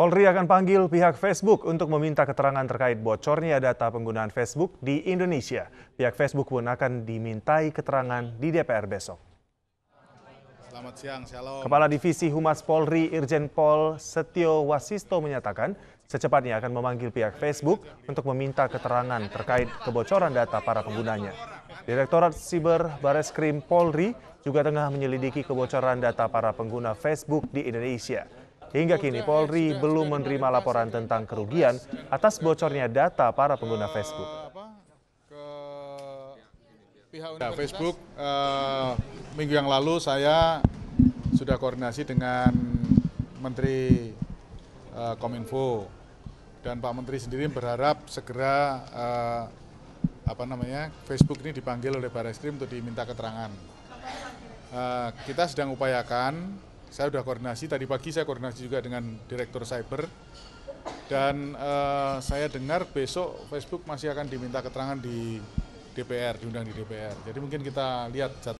Polri akan panggil pihak Facebook untuk meminta keterangan terkait bocornya data penggunaan Facebook di Indonesia. Pihak Facebook pun akan dimintai keterangan di DPR besok. Selamat siang, Shalom. Kepala Divisi Humas Polri Irjen Pol Setio Wasisto menyatakan secepatnya akan memanggil pihak Facebook untuk meminta keterangan terkait kebocoran data para penggunanya. Direktorat Siber Bareskrim Polri juga tengah menyelidiki kebocoran data para pengguna Facebook di Indonesia. Hingga kini Polri belum menerima kan laporan tentang kerugian atas bocornya data para pengguna eh, Facebook. Ya, Facebook uh, minggu yang lalu saya sudah koordinasi dengan Menteri uh, Kominfo dan Pak Menteri sendiri berharap segera uh, apa namanya Facebook ini dipanggil oleh Barreskrim untuk diminta keterangan. Uh, kita sedang upayakan saya sudah koordinasi tadi pagi saya koordinasi juga dengan direktur cyber dan uh, saya dengar besok Facebook masih akan diminta keterangan di DPR diundang di DPR jadi mungkin kita lihat